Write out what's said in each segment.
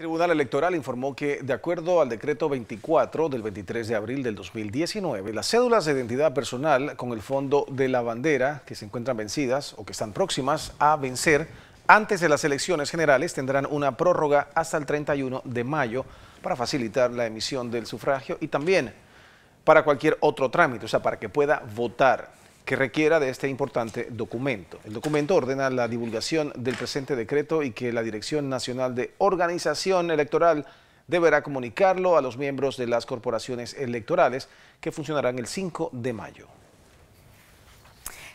Tribunal Electoral informó que, de acuerdo al decreto 24 del 23 de abril del 2019, las cédulas de identidad personal con el fondo de la bandera que se encuentran vencidas o que están próximas a vencer antes de las elecciones generales tendrán una prórroga hasta el 31 de mayo para facilitar la emisión del sufragio y también para cualquier otro trámite, o sea, para que pueda votar que requiera de este importante documento. El documento ordena la divulgación del presente decreto y que la Dirección Nacional de Organización Electoral deberá comunicarlo a los miembros de las corporaciones electorales que funcionarán el 5 de mayo.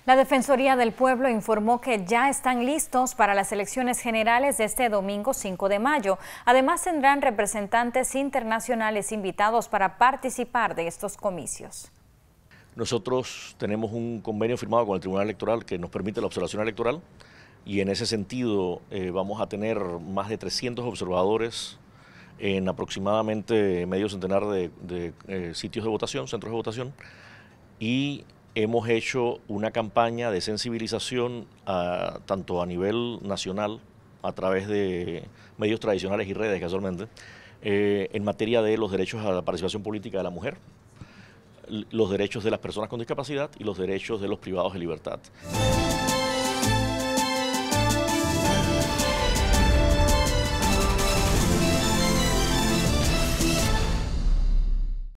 La Defensoría del Pueblo informó que ya están listos para las elecciones generales de este domingo 5 de mayo. Además tendrán representantes internacionales invitados para participar de estos comicios. Nosotros tenemos un convenio firmado con el Tribunal Electoral que nos permite la observación electoral y en ese sentido eh, vamos a tener más de 300 observadores en aproximadamente medio centenar de, eh, sitios de votación, centros de votación, y hemos hecho una campaña de sensibilización tanto a nivel nacional, a través de medios tradicionales y redes casualmente, eh, en materia de los derechos a la participación política de la mujer, los derechos de las personas con discapacidad y los derechos de los privados de libertad.